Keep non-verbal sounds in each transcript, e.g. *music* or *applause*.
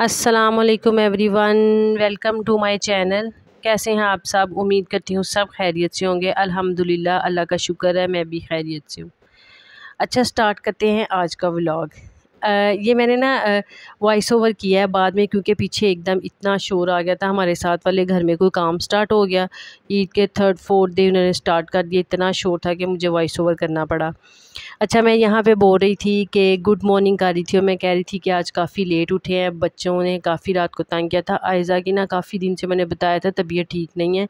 असलकम everyone welcome to my channel कैसे हैं आप सब उम्मीद करती हूँ सब खैरियत से होंगे अल्हम्दुलिल्लाह अल्लाह का शुक्र है मैं भी खैरियत से हूँ अच्छा स्टार्ट करते हैं आज का व्लॉग ये मैंने ना वॉइस ओवर किया है बाद में क्योंकि पीछे एकदम इतना शोर आ गया था हमारे साथ वाले घर में कोई काम स्टार्ट हो गया ईद के थर्ड फोर्थ डे उन्होंने स्टार्ट कर दिया इतना शोर था कि मुझे वॉइस ओवर करना पड़ा अच्छा मैं यहाँ पे बोल रही थी कि गुड मॉर्निंग कर रही थी और मैं कह रही थी कि आज काफ़ी लेट उठे हैं बच्चों ने काफ़ी रात को तंग किया था आयज़ा की ना काफ़ी दिन से मैंने बताया था तबीयत ठीक नहीं है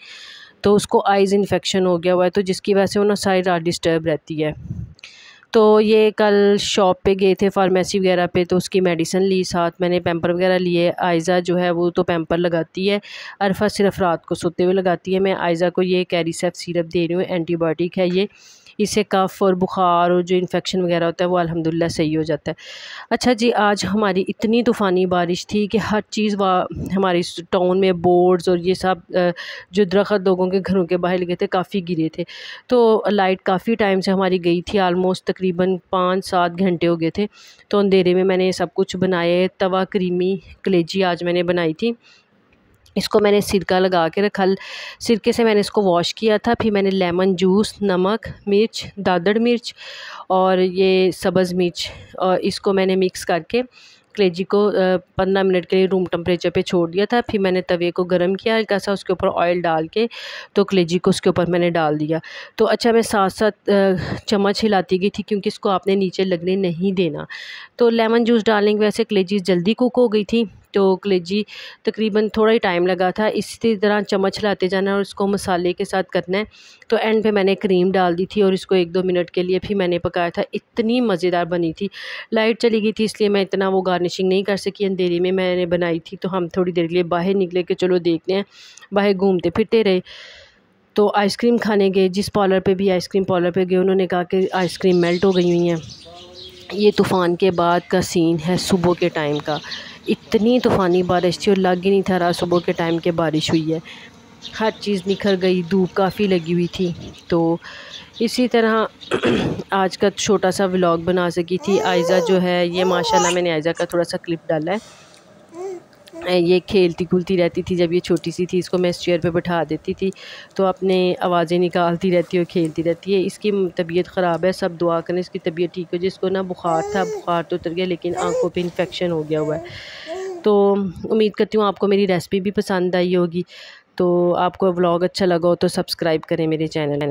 तो उसको आइज़ इन्फेक्शन हो गया हुआ है तो जिसकी वजह से वो ना सारी रात डिस्टर्ब रहती है तो ये कल शॉप पे गए थे फार्मेसी वगैरह पे तो उसकी मेडिसिन ली साथ मैंने पैम्पर वगैरह लिए आयज़ा जो है वो तो पैम्पर लगाती है अरफा सिर्फ रात को सोते हुए लगाती है मैं आयज़ा को ये कैरीसेफ सिरप दे रही हूँ एंटीबायोटिक है ये इससे कफ़ और बुखार और जो इन्फेक्शन वगैरह होता है वो अलहमदिल्ला सही हो जाता है अच्छा जी आज हमारी इतनी तूफ़ानी बारिश थी कि हर चीज़ वाह हमारी टाउन में बोर्ड्स और ये सब जो दरख्त लोगों के घरों के बाहर लगे थे काफ़ी गिरे थे तो लाइट काफ़ी टाइम से हमारी गई थी आलमोस्ट तकरीबन पाँच सात घंटे हो गए थे तो अंधेरे में मैंने सब कुछ बनाए तवा क्रीमी कलेजी आज मैंने बनाई थी इसको मैंने सिरका लगा के रखा सिरके से मैंने इसको वॉश किया था फिर मैंने लेमन जूस नमक मिर्च दादड़ मिर्च और ये सब्ज़ मिर्च और इसको मैंने मिक्स करके कलेजी को पंद्रह मिनट के लिए रूम टेम्परेचर पे छोड़ दिया था फिर मैंने तवे को गर्म किया हल्का सा उसके ऊपर ऑयल डाल के तो कलेजी को उसके ऊपर मैंने डाल दिया तो अच्छा मैं साथ साथ चम्मच हिलाती गई थी क्योंकि इसको आपने नीचे लगने नहीं देना तो लेमन जूस डालने की वजह से कलेजी जल्दी कुक हो गई थी तो कलेजी तकरीबन थोड़ा ही टाइम लगा था इसी तरह चम्मच लाते जाना और इसको मसाले के साथ करना है तो एंड पे मैंने क्रीम डाल दी थी और इसको एक दो मिनट के लिए फिर मैंने पकाया था इतनी मज़ेदार बनी थी लाइट चली गई थी इसलिए मैं इतना वो गार्निशिंग नहीं कर सकी अंधेरी में मैंने बनाई थी तो हम थोड़ी देर के लिए बाहर निकले कि चलो देखते हैं बाहर घूमते फिरते रहे तो आइसक्रीम खाने गए जिस पार्लर पे भी आइसक्रीम पार्लर पे गए उन्होंने कहा कि आइसक्रीम मेल्ट हो गई हुई हैं ये तूफ़ान के बाद का सीन है सुबह के टाइम का इतनी तूफ़ानी बारिश थी और लग ही नहीं था रहा सुबह के टाइम के बारिश हुई है हर चीज़ निखर गई धूप काफ़ी लगी हुई थी तो इसी तरह *clears throat* आज का छोटा सा व्लॉग बना सकी थी आयज़ा जो है ये माशाल्लाह मैंने आयज़ा का थोड़ा सा क्लिप डाला है ये खेलती कूलती रहती थी जब ये छोटी सी थी इसको मैं इस चेयर पे बैठा देती थी तो अपने आवाज़ें निकालती रहती है और खेलती रहती है इसकी तबीयत ख़राब है सब दुआ करें इसकी तबीयत ठीक हो जिसको ना बुखार था बुखार तो उतर गया लेकिन आंखों पे इन्फेक्शन हो गया हुआ है तो उम्मीद करती हूँ आपको मेरी रेसिपी भी पसंद आई होगी तो आपको व्लॉग अच्छा लगा हो तो सब्सक्राइब करें मेरे चैनल